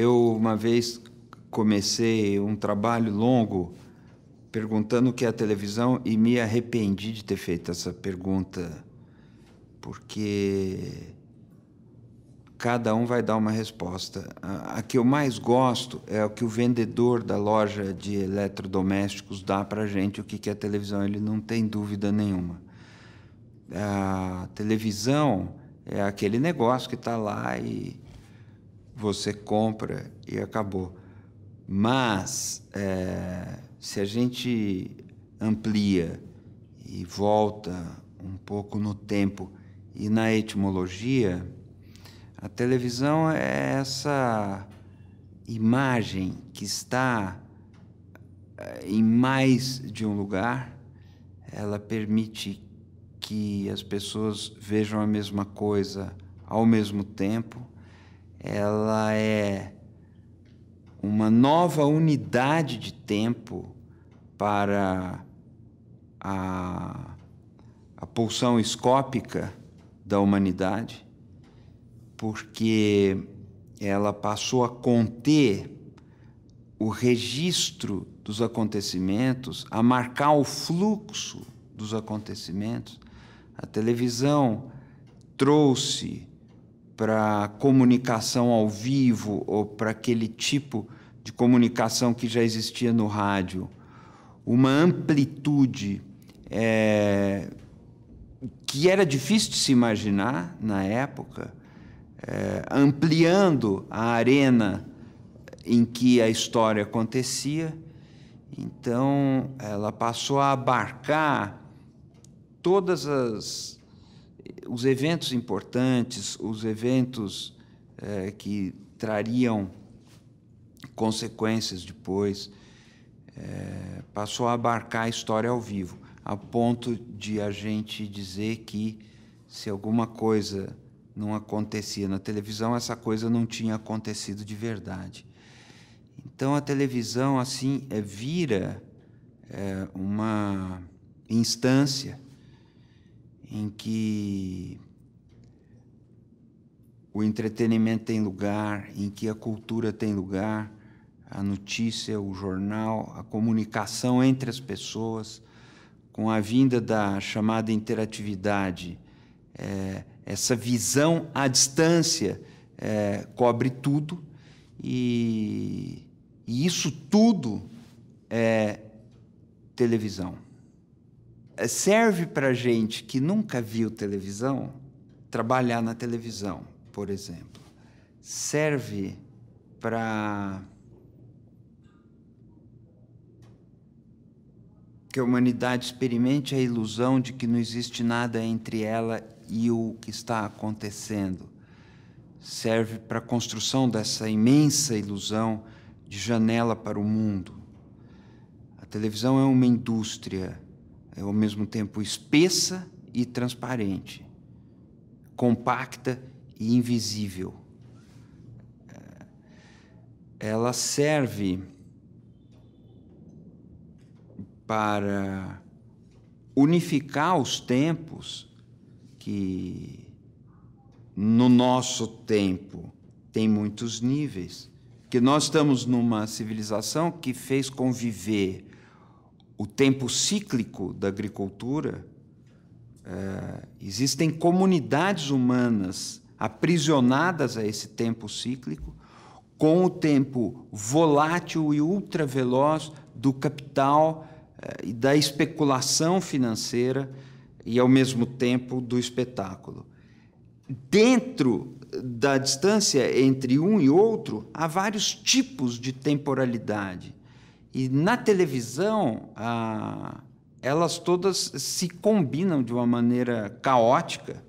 Eu uma vez comecei um trabalho longo perguntando o que é a televisão e me arrependi de ter feito essa pergunta, porque cada um vai dar uma resposta. A, a que eu mais gosto é o que o vendedor da loja de eletrodomésticos dá para gente o que, que é televisão. Ele não tem dúvida nenhuma. A televisão é aquele negócio que está lá e você compra e acabou. Mas é, se a gente amplia e volta um pouco no tempo e na etimologia, a televisão é essa imagem que está é, em mais de um lugar, ela permite que as pessoas vejam a mesma coisa ao mesmo tempo ela é uma nova unidade de tempo para a, a pulsão escópica da humanidade, porque ela passou a conter o registro dos acontecimentos, a marcar o fluxo dos acontecimentos. A televisão trouxe para comunicação ao vivo ou para aquele tipo de comunicação que já existia no rádio, uma amplitude é, que era difícil de se imaginar na época, é, ampliando a arena em que a história acontecia. Então, ela passou a abarcar todas as os eventos importantes, os eventos é, que trariam consequências depois, é, passou a abarcar a história ao vivo, a ponto de a gente dizer que se alguma coisa não acontecia na televisão, essa coisa não tinha acontecido de verdade. Então a televisão assim é, vira é, uma instância em que o entretenimento tem lugar, em que a cultura tem lugar, a notícia, o jornal, a comunicação entre as pessoas, com a vinda da chamada interatividade, é, essa visão à distância é, cobre tudo e, e isso tudo é televisão serve para gente que nunca viu televisão trabalhar na televisão, por exemplo. Serve para que a humanidade experimente a ilusão de que não existe nada entre ela e o que está acontecendo. Serve para a construção dessa imensa ilusão de janela para o mundo. A televisão é uma indústria é, ao mesmo tempo espessa e transparente, compacta e invisível. É, ela serve para unificar os tempos que no nosso tempo tem muitos níveis, que nós estamos numa civilização que fez conviver o tempo cíclico da agricultura, é, existem comunidades humanas aprisionadas a esse tempo cíclico, com o tempo volátil e ultraveloz do capital eh, e da especulação financeira e, ao mesmo tempo, do espetáculo. Dentro da distância entre um e outro, há vários tipos de temporalidade. E na televisão, elas todas se combinam de uma maneira caótica,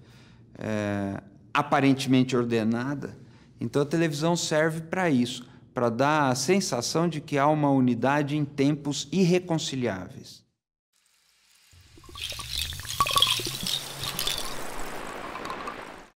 é, aparentemente ordenada. Então a televisão serve para isso, para dar a sensação de que há uma unidade em tempos irreconciliáveis.